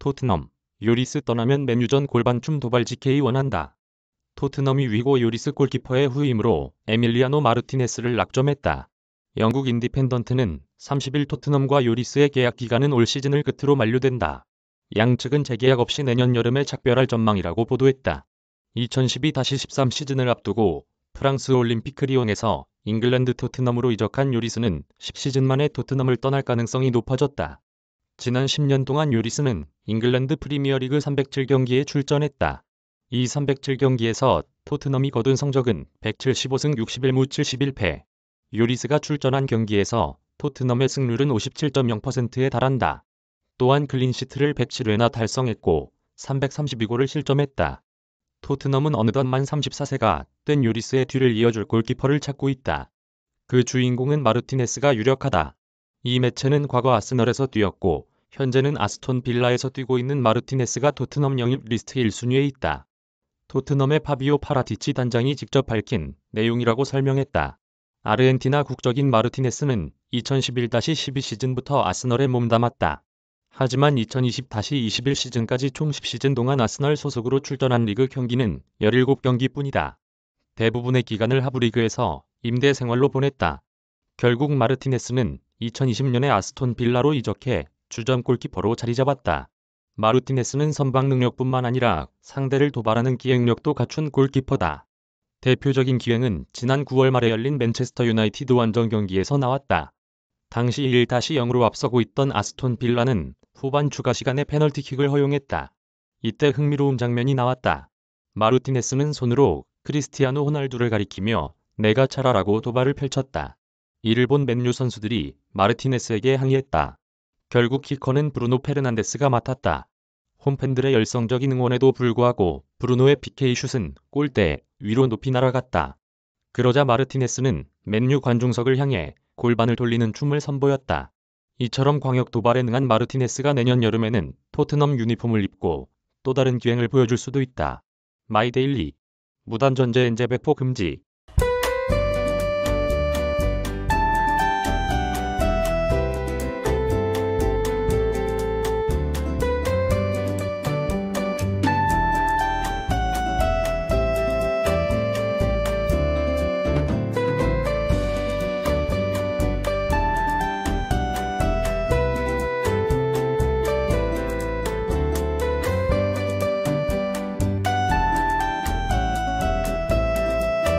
토트넘, 요리스 떠나면 맨유전 골반춤 도발 GK 원한다. 토트넘이 위고 요리스 골키퍼의 후임으로 에밀리아노 마르티네스를 낙점했다. 영국 인디펜던트는 30일 토트넘과 요리스의 계약 기간은 올 시즌을 끝으로 만료된다. 양측은 재계약 없이 내년 여름에 작별할 전망이라고 보도했다. 2012-13 시즌을 앞두고 프랑스 올림픽 리옹에서 잉글랜드 토트넘으로 이적한 요리스는 10시즌 만에 토트넘을 떠날 가능성이 높아졌다. 지난 10년 동안 요리스는 잉글랜드 프리미어리그 307경기에 출전했다. 이 307경기에서 토트넘이 거둔 성적은 175승 61무 71패. 요리스가 출전한 경기에서 토트넘의 승률은 57.0%에 달한다. 또한 글린시트를 107회나 달성했고 332골을 실점했다. 토트넘은 어느덧 만 34세가 된 요리스의 뒤를 이어줄 골키퍼를 찾고 있다. 그 주인공은 마르티네스가 유력하다. 이 매체는 과거 아스널에서 뛰었고 현재는 아스톤 빌라에서 뛰고 있는 마르티네스가 토트넘 영입 리스트 1순위에 있다. 토트넘의 파비오 파라티치 단장이 직접 밝힌 내용이라고 설명했다. 아르헨티나 국적인 마르티네스는 2011-12 시즌부터 아스널에 몸담았다. 하지만 2020-21 시즌까지 총 10시즌 동안 아스널 소속으로 출전한 리그 경기는 17경기뿐이다. 대부분의 기간을 하부리그에서 임대 생활로 보냈다. 결국 마르티네스는 2020년에 아스톤 빌라로 이적해 주전 골키퍼로 자리 잡았다. 마르티네스는 선방 능력뿐만 아니라 상대를 도발하는 기획력도 갖춘 골키퍼다. 대표적인 기행은 지난 9월 말에 열린 맨체스터 유나이티드 완전 경기에서 나왔다. 당시 1-0으로 앞서고 있던 아스톤 빌라는 후반 추가 시간에 페널티킥을 허용했다. 이때 흥미로운 장면이 나왔다. 마르티네스는 손으로 크리스티아노 호날두를 가리키며 내가 차라라고 도발을 펼쳤다. 이를 본 맨유 선수들이 마르티네스에게 항의했다. 결국 키커는 브루노 페르난데스가 맡았다. 홈팬들의 열성적인 응원에도 불구하고 브루노의 PK 슛은 골대 위로 높이 날아갔다. 그러자 마르티네스는 맨유 관중석을 향해 골반을 돌리는 춤을 선보였다. 이처럼 광역 도발에 능한 마르티네스가 내년 여름에는 토트넘 유니폼을 입고 또 다른 기행을 보여줄 수도 있다. 마이데일리 무단전제 엔제배포 금지